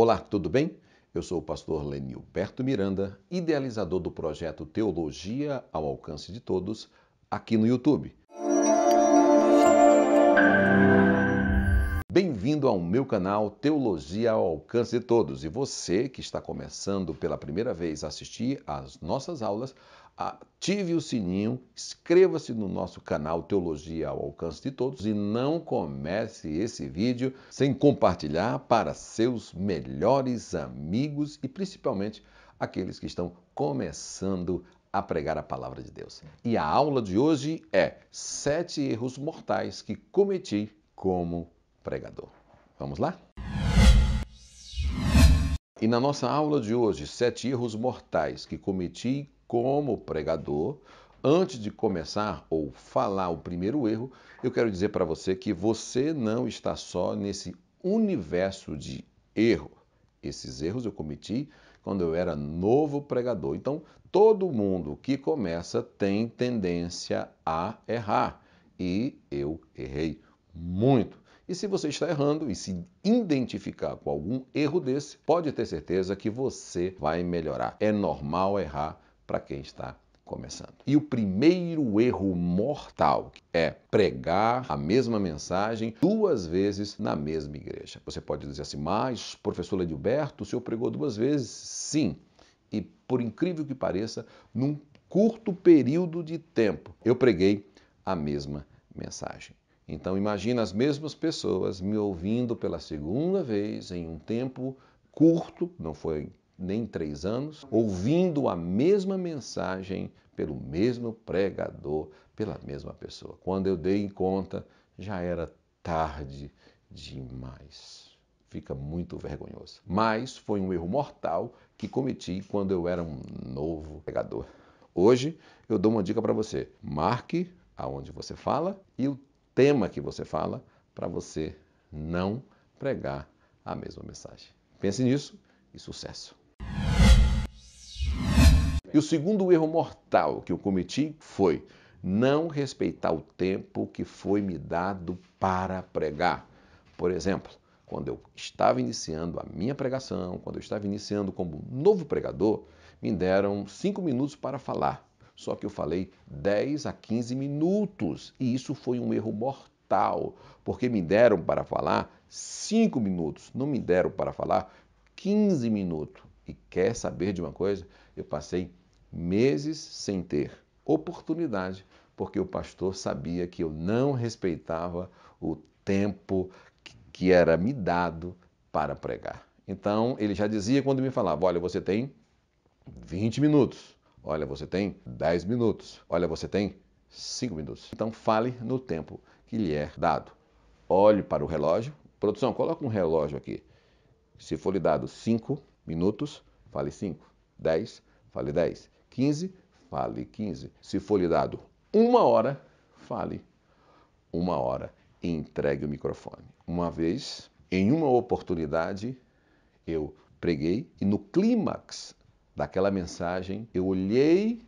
Olá, tudo bem? Eu sou o pastor Lenilberto Miranda, idealizador do projeto Teologia ao Alcance de Todos, aqui no YouTube. bem-vindo ao meu canal Teologia ao Alcance de Todos. E você que está começando pela primeira vez a assistir às nossas aulas, ative o sininho, inscreva-se no nosso canal Teologia ao Alcance de Todos e não comece esse vídeo sem compartilhar para seus melhores amigos e principalmente aqueles que estão começando a pregar a palavra de Deus. E a aula de hoje é Sete Erros Mortais que Cometi como Pregador. Vamos lá? E na nossa aula de hoje, sete erros mortais que cometi como pregador. Antes de começar ou falar o primeiro erro, eu quero dizer para você que você não está só nesse universo de erro. Esses erros eu cometi quando eu era novo pregador. Então, todo mundo que começa tem tendência a errar. E eu errei muito. E se você está errando e se identificar com algum erro desse, pode ter certeza que você vai melhorar. É normal errar para quem está começando. E o primeiro erro mortal é pregar a mesma mensagem duas vezes na mesma igreja. Você pode dizer assim, mas professor Edilberto, o senhor pregou duas vezes? Sim. E por incrível que pareça, num curto período de tempo, eu preguei a mesma mensagem. Então imagina as mesmas pessoas me ouvindo pela segunda vez em um tempo curto, não foi nem três anos, ouvindo a mesma mensagem pelo mesmo pregador, pela mesma pessoa. Quando eu dei em conta, já era tarde demais. Fica muito vergonhoso. Mas foi um erro mortal que cometi quando eu era um novo pregador. Hoje eu dou uma dica para você: marque aonde você fala e o tema que você fala para você não pregar a mesma mensagem. Pense nisso e sucesso. E o segundo erro mortal que eu cometi foi não respeitar o tempo que foi me dado para pregar. Por exemplo, quando eu estava iniciando a minha pregação, quando eu estava iniciando como novo pregador, me deram cinco minutos para falar. Só que eu falei 10 a 15 minutos e isso foi um erro mortal, porque me deram para falar 5 minutos, não me deram para falar 15 minutos. E quer saber de uma coisa? Eu passei meses sem ter oportunidade, porque o pastor sabia que eu não respeitava o tempo que era me dado para pregar. Então, ele já dizia quando me falava: Olha, você tem 20 minutos. Olha, você tem 10 minutos. Olha, você tem 5 minutos. Então fale no tempo que lhe é dado. Olhe para o relógio. Produção, coloca um relógio aqui. Se for lhe dado 5 minutos, fale 5. 10, fale 10. 15, fale 15. Se for lhe dado uma hora, fale uma hora e entregue o microfone. Uma vez, em uma oportunidade, eu preguei e no clímax daquela mensagem, eu olhei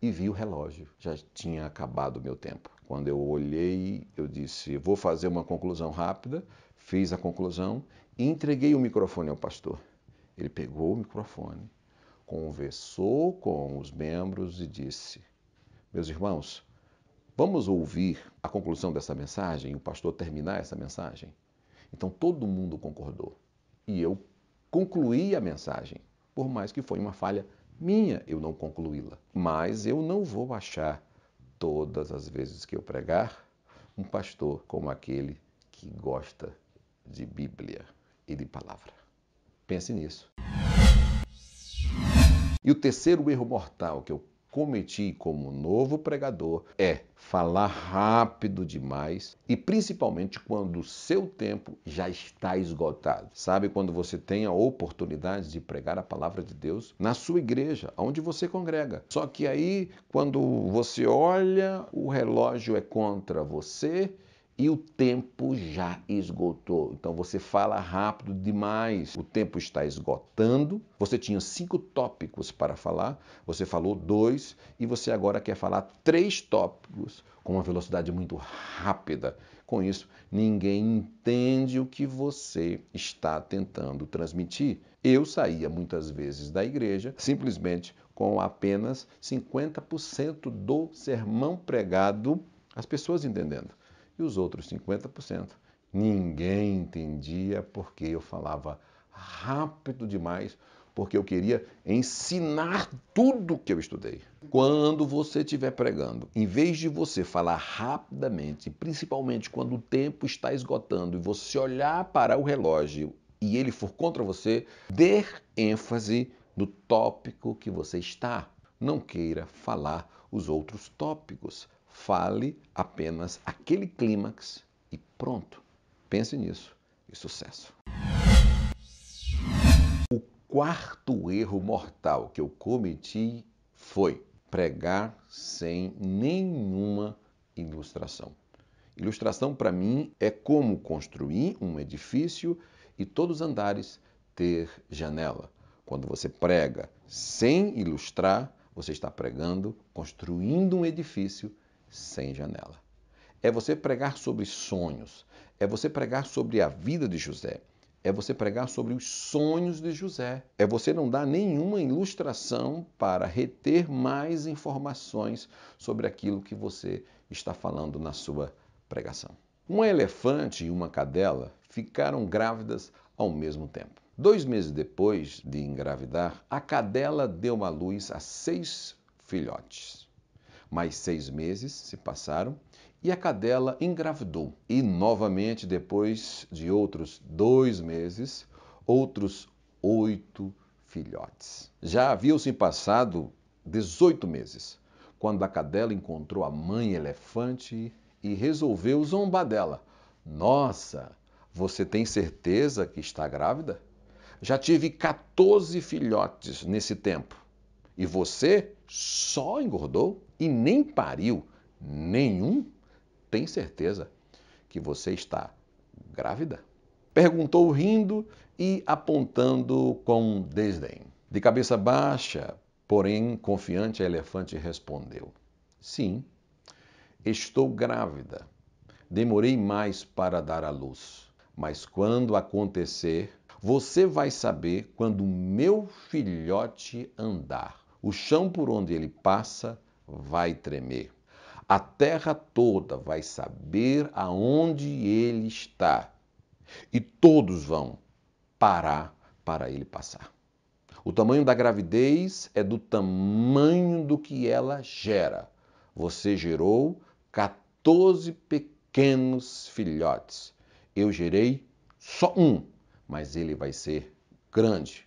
e vi o relógio. Já tinha acabado o meu tempo. Quando eu olhei, eu disse: vou fazer uma conclusão rápida. Fiz a conclusão e entreguei o microfone ao pastor. Ele pegou o microfone, conversou com os membros e disse: Meus irmãos, vamos ouvir a conclusão dessa mensagem e o pastor terminar essa mensagem? Então todo mundo concordou e eu concluí a mensagem por mais que foi uma falha minha eu não concluí-la. Mas eu não vou achar, todas as vezes que eu pregar, um pastor como aquele que gosta de Bíblia e de palavra. Pense nisso. E o terceiro erro mortal que eu cometi como novo pregador é falar rápido demais e principalmente quando o seu tempo já está esgotado. Sabe quando você tem a oportunidade de pregar a palavra de Deus na sua igreja, onde você congrega. Só que aí, quando você olha, o relógio é contra você e o tempo já esgotou. Então você fala rápido demais, o tempo está esgotando. Você tinha cinco tópicos para falar, você falou dois e você agora quer falar três tópicos com uma velocidade muito rápida. Com isso, ninguém entende o que você está tentando transmitir. Eu saía muitas vezes da igreja simplesmente com apenas 50% do sermão pregado, as pessoas entendendo e os outros 50%. Ninguém entendia porque eu falava rápido demais, porque eu queria ensinar tudo que eu estudei. Quando você estiver pregando, em vez de você falar rapidamente, principalmente quando o tempo está esgotando e você olhar para o relógio e ele for contra você, dê ênfase no tópico que você está. Não queira falar os outros tópicos fale apenas aquele clímax e pronto. Pense nisso e sucesso. O quarto erro mortal que eu cometi foi pregar sem nenhuma ilustração. Ilustração para mim é como construir um edifício e todos os andares ter janela. Quando você prega sem ilustrar, você está pregando, construindo um edifício sem janela. É você pregar sobre sonhos, é você pregar sobre a vida de José, é você pregar sobre os sonhos de José, é você não dar nenhuma ilustração para reter mais informações sobre aquilo que você está falando na sua pregação. Um elefante e uma cadela ficaram grávidas ao mesmo tempo. Dois meses depois de engravidar, a cadela deu à luz a seis filhotes. Mais seis meses se passaram e a cadela engravidou. E novamente, depois de outros dois meses, outros oito filhotes. Já haviam-se passado 18 meses, quando a cadela encontrou a mãe elefante e resolveu zombar dela. Nossa, você tem certeza que está grávida? Já tive 14 filhotes nesse tempo. E você só engordou e nem pariu nenhum, tem certeza que você está grávida? Perguntou rindo e apontando com desdém. De cabeça baixa, porém confiante, a elefante respondeu: Sim, estou grávida. Demorei mais para dar à luz, mas quando acontecer, você vai saber quando o meu filhote andar o chão por onde ele passa vai tremer. A terra toda vai saber aonde ele está. E todos vão parar para ele passar. O tamanho da gravidez é do tamanho do que ela gera. Você gerou 14 pequenos filhotes. Eu gerei só um, mas ele vai ser grande.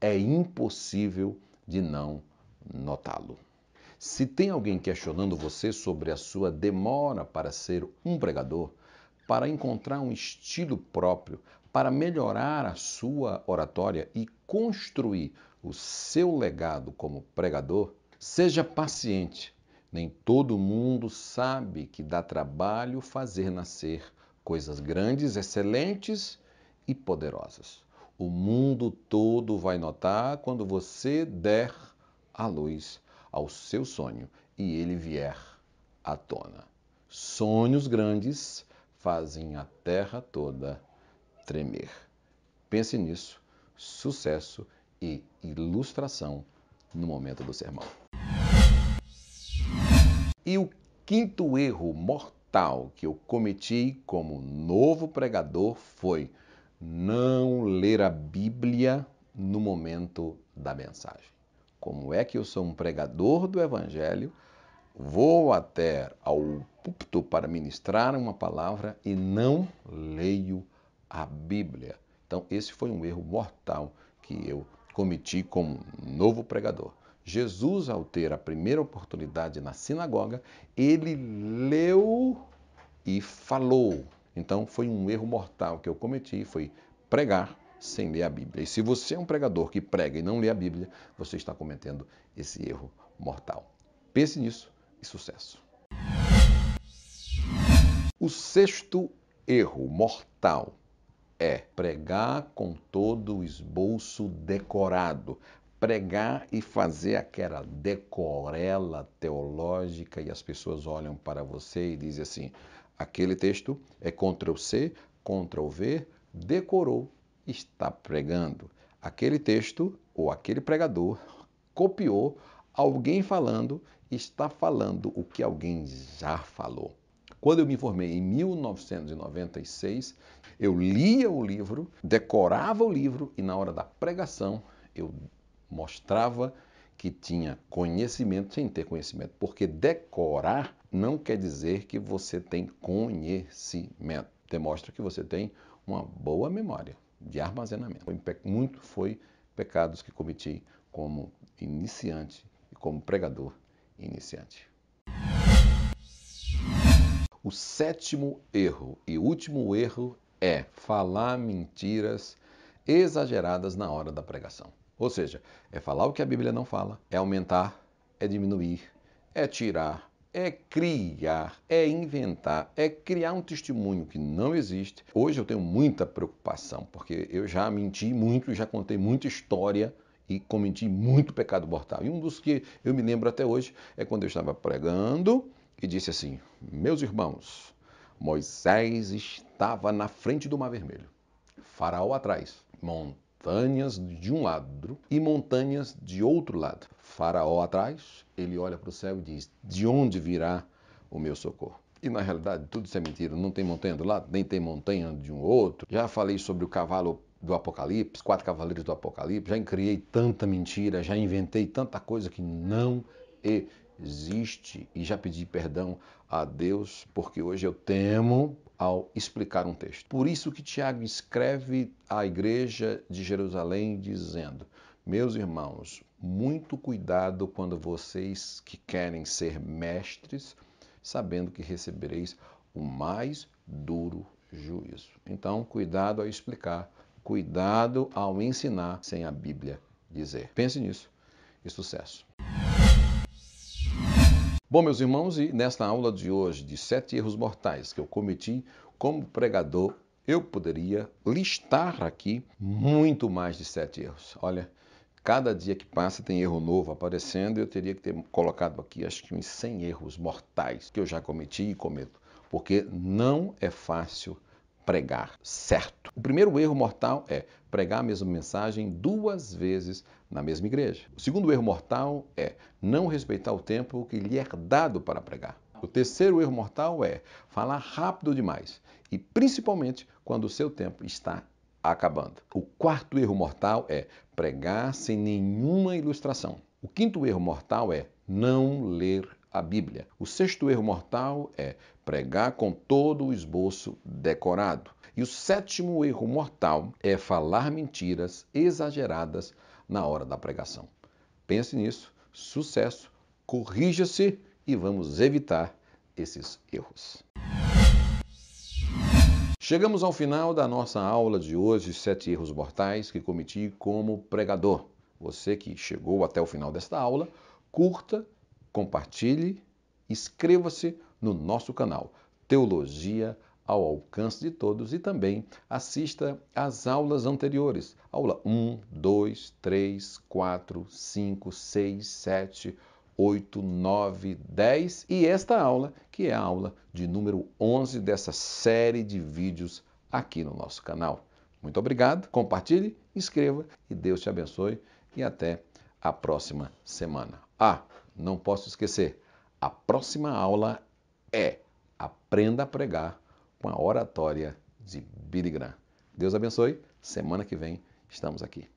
É impossível de não notá-lo. Se tem alguém questionando você sobre a sua demora para ser um pregador, para encontrar um estilo próprio, para melhorar a sua oratória e construir o seu legado como pregador, seja paciente. Nem todo mundo sabe que dá trabalho fazer nascer coisas grandes, excelentes e poderosas. O mundo todo vai notar quando você der a luz ao seu sonho e ele vier à tona. Sonhos grandes fazem a terra toda tremer. Pense nisso, sucesso e ilustração no momento do sermão. E o quinto erro mortal que eu cometi como novo pregador foi não ler a Bíblia no momento da mensagem. Como é que eu sou um pregador do Evangelho, vou até ao púlpito para ministrar uma palavra e não leio a Bíblia? Então, esse foi um erro mortal que eu cometi como novo pregador. Jesus, ao ter a primeira oportunidade na sinagoga, ele leu e falou. Então, foi um erro mortal que eu cometi, foi pregar sem ler a Bíblia. E se você é um pregador que prega e não lê a Bíblia, você está cometendo esse erro mortal. Pense nisso e sucesso. O sexto erro mortal é pregar com todo o esboço decorado. Pregar e fazer aquela decorela teológica e as pessoas olham para você e dizem assim: aquele texto é contra o C, contra o V, decorou, está pregando. Aquele texto ou aquele pregador copiou alguém falando, está falando o que alguém já falou. Quando eu me formei em 1996, eu lia o livro, decorava o livro e na hora da pregação eu mostrava que tinha conhecimento sem ter conhecimento, porque decorar não quer dizer que você tem conhecimento, demonstra que você tem uma boa memória de armazenamento. Muito foi pecados que cometi como iniciante e como pregador iniciante. O sétimo erro e último erro é falar mentiras exageradas na hora da pregação. Ou seja, é falar o que a Bíblia não fala, é aumentar, é diminuir, é tirar, é criar, é inventar, é criar um testemunho que não existe. Hoje eu tenho muita preocupação, porque eu já menti muito, já contei muita história e cometi muito pecado mortal. E um dos que eu me lembro até hoje é quando eu estava pregando e disse assim: Meus irmãos, Moisés estava na frente do Mar Vermelho, Faraó atrás, monte montanhas de um lado e montanhas de outro lado. Faraó atrás, ele olha para o céu e diz: De onde virá o meu socorro? E na realidade, tudo isso é mentira. Não tem montanha do lado, nem tem montanha de um outro. Já falei sobre o cavalo do Apocalipse, quatro cavaleiros do Apocalipse. Já criei tanta mentira, já inventei tanta coisa que não existe é existe e já pedi perdão a Deus, porque hoje eu temo ao explicar um texto. Por isso que Tiago escreve à igreja de Jerusalém dizendo: Meus irmãos, muito cuidado quando vocês que querem ser mestres, sabendo que recebereis o mais duro juízo. Então, cuidado ao explicar, cuidado ao ensinar sem a Bíblia dizer. Pense nisso e sucesso. Bom, meus irmãos, e nesta aula de hoje, de sete erros mortais que eu cometi como pregador, eu poderia listar aqui muito mais de sete erros. Olha, cada dia que passa tem erro novo aparecendo e eu teria que ter colocado aqui acho que uns 100 erros mortais que eu já cometi e cometo, porque não é fácil pregar certo. O primeiro erro mortal é pregar a mesma mensagem duas vezes na mesma igreja. O segundo erro mortal é não respeitar o tempo que lhe é dado para pregar. O terceiro erro mortal é falar rápido demais e principalmente quando o seu tempo está acabando. O quarto erro mortal é pregar sem nenhuma ilustração. O quinto erro mortal é não ler a Bíblia. O sexto erro mortal é pregar com todo o esboço decorado. E o sétimo erro mortal é falar mentiras exageradas na hora da pregação. Pense nisso, sucesso, corrija-se e vamos evitar esses erros. Chegamos ao final da nossa aula de hoje, sete erros mortais que cometi como pregador. Você que chegou até o final desta aula, curta compartilhe, inscreva-se no nosso canal Teologia ao alcance de todos e também assista às aulas anteriores. Aula 1, 2, 3, 4, 5, 6, 7, 8, 9, 10 e esta aula, que é a aula de número 11 dessa série de vídeos aqui no nosso canal. Muito obrigado, compartilhe, inscreva e Deus te abençoe e até a próxima semana. Ah, não posso esquecer. A próxima aula é Aprenda a Pregar com a Oratória de Billy Graham. Deus abençoe. Semana que vem estamos aqui.